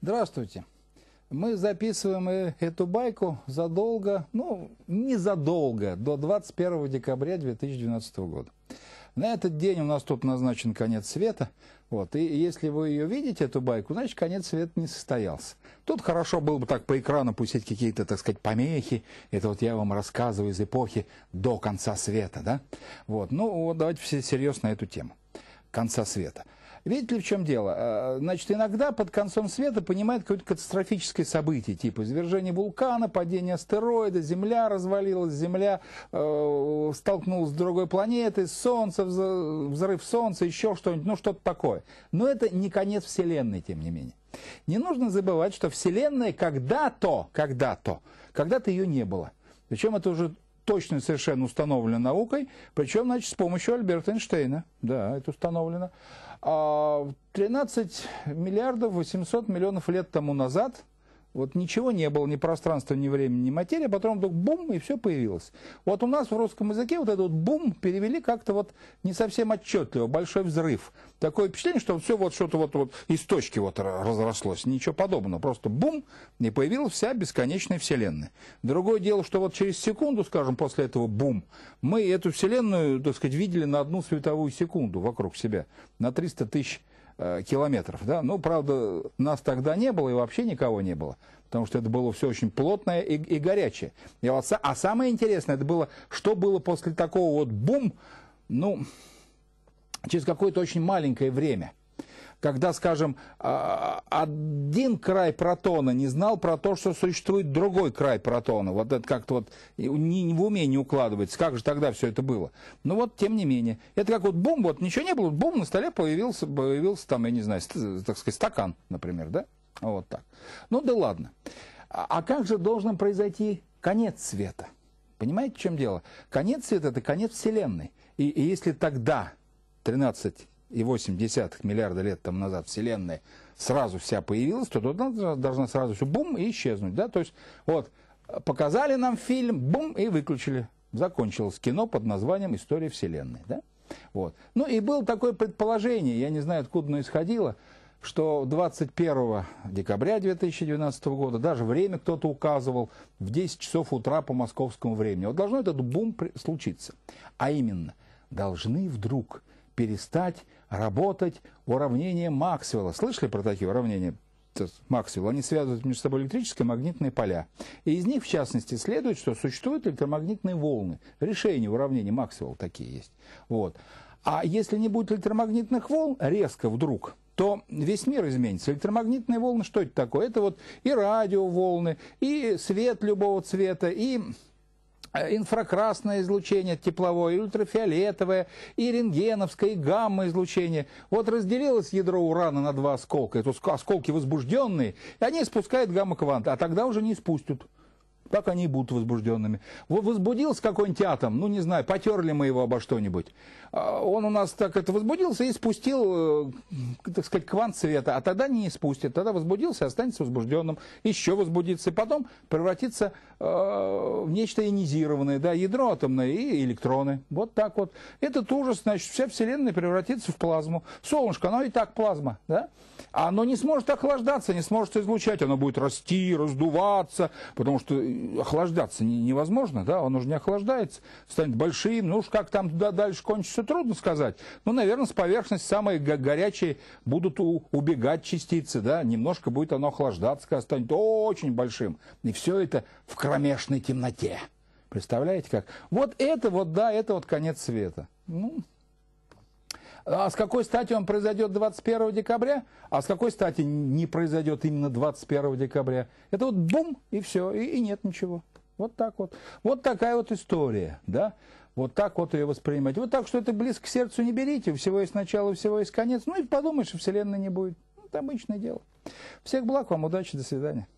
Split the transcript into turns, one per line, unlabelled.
Здравствуйте. Мы записываем эту байку задолго, ну, незадолго, до 21 декабря 2012 года. На этот день у нас тут назначен конец света. Вот. И если вы ее видите, эту байку, значит, конец света не состоялся. Тут хорошо было бы так по экрану пустить какие-то, так сказать, помехи. Это вот я вам рассказываю из эпохи до конца света, да? Вот. Ну, вот давайте все серьезно на эту тему. Конца света. Видите ли, в чем дело? Э, значит, иногда под концом света понимают какое-то катастрофическое событие, типа извержение вулкана, падение астероида, Земля развалилась, Земля э, столкнулась с другой планетой, Солнце, взрыв Солнца, еще что-нибудь, ну что-то такое. Но это не конец Вселенной, тем не менее. Не нужно забывать, что Вселенная когда-то, когда-то, когда-то ее не было. Причем это уже точно совершенно установлена наукой, причем, значит, с помощью Альберта Эйнштейна. Да, это установлено. 13 а, миллиардов 800 миллионов лет тому назад – вот ничего не было, ни пространства, ни времени, ни материи, а потом вдруг бум, и все появилось. Вот у нас в русском языке вот этот вот бум перевели как-то вот не совсем отчетливо, большой взрыв. Такое впечатление, что все вот что-то вот, вот из точки вот разрослось, ничего подобного. Просто бум, и появилась вся бесконечная Вселенная. Другое дело, что вот через секунду, скажем, после этого бум, мы эту Вселенную, так сказать, видели на одну световую секунду вокруг себя, на 300 тысяч Э, километров. Да? Ну, правда, нас тогда не было и вообще никого не было, потому что это было все очень плотное и, и горячее. И вот, а самое интересное, это было, что было после такого вот бум, ну, через какое-то очень маленькое время когда, скажем, а, один край протона не знал про то, что существует другой край протона. Вот это как-то вот не, в уме не укладывается. Как же тогда все это было? Ну вот, тем не менее. Это как вот бум, вот ничего не было, бум, на столе появился, появился там, я не знаю, так сказать, стакан, например, да? Вот так. Ну да ладно. А, а как же должен произойти конец света? Понимаете, в чем дело? Конец света – это конец Вселенной. И, и если тогда 13 2,8 миллиарда лет тому назад Вселенная сразу вся появилась, то она должна сразу все бум и исчезнуть. Да? То есть вот показали нам фильм, бум и выключили. Закончилось кино под названием «История Вселенной». Да? Вот. Ну и было такое предположение, я не знаю, откуда оно исходило, что 21 декабря 2012 года, даже время кто-то указывал, в 10 часов утра по московскому времени. Вот должно этот бум случиться. А именно, должны вдруг перестать работать уравнение Максвелла. Слышали про такие уравнения? Максвелла? они связывают между собой электрические и магнитные поля. И из них, в частности, следует, что существуют электромагнитные волны. Решения уравнений Максвелла такие есть. Вот. А если не будет электромагнитных волн, резко вдруг, то весь мир изменится. Электромагнитные волны, что это такое? Это вот и радиоволны, и свет любого цвета, и Э, инфракрасное излучение тепловое, и ультрафиолетовое, и рентгеновское, и гамма-излучение. Вот разделилось ядро урана на два осколка, это осколки возбужденные, и они спускают гамма-кванты, а тогда уже не спустят. Так они и будут возбужденными. Вот возбудился какой-нибудь атом, ну не знаю, потерли мы его обо что-нибудь. А, он у нас так это возбудился и спустил, э, так сказать, квант света, а тогда не спустит. Тогда возбудился, останется возбужденным, еще возбудится, и потом превратится э, в нечто ионизированное, да, ядро атомное и электроны. Вот так вот. Этот ужас, значит, вся Вселенная превратится в плазму. Солнышко, оно и так плазма, да? А оно не сможет охлаждаться, не сможет излучать, оно будет расти, раздуваться, потому что охлаждаться невозможно, да, он уже не охлаждается, станет большим, ну уж как там туда дальше кончится, трудно сказать. Ну, наверное, с поверхности самые горячие будут убегать частицы, да, немножко будет оно охлаждаться, когда станет очень большим. И все это в кромешной темноте. Представляете как? Вот это вот, да, это вот конец света. Ну... А с какой стати он произойдет 21 декабря? А с какой стати не произойдет именно 21 декабря? Это вот бум, и все, и, и нет ничего. Вот так вот. Вот такая вот история, да? Вот так вот ее воспринимать. Вот так, что это близко к сердцу не берите. Всего есть начало, всего есть конец. Ну и подумаешь, Вселенной не будет. Ну, это обычное дело. Всех благ вам, удачи, до свидания.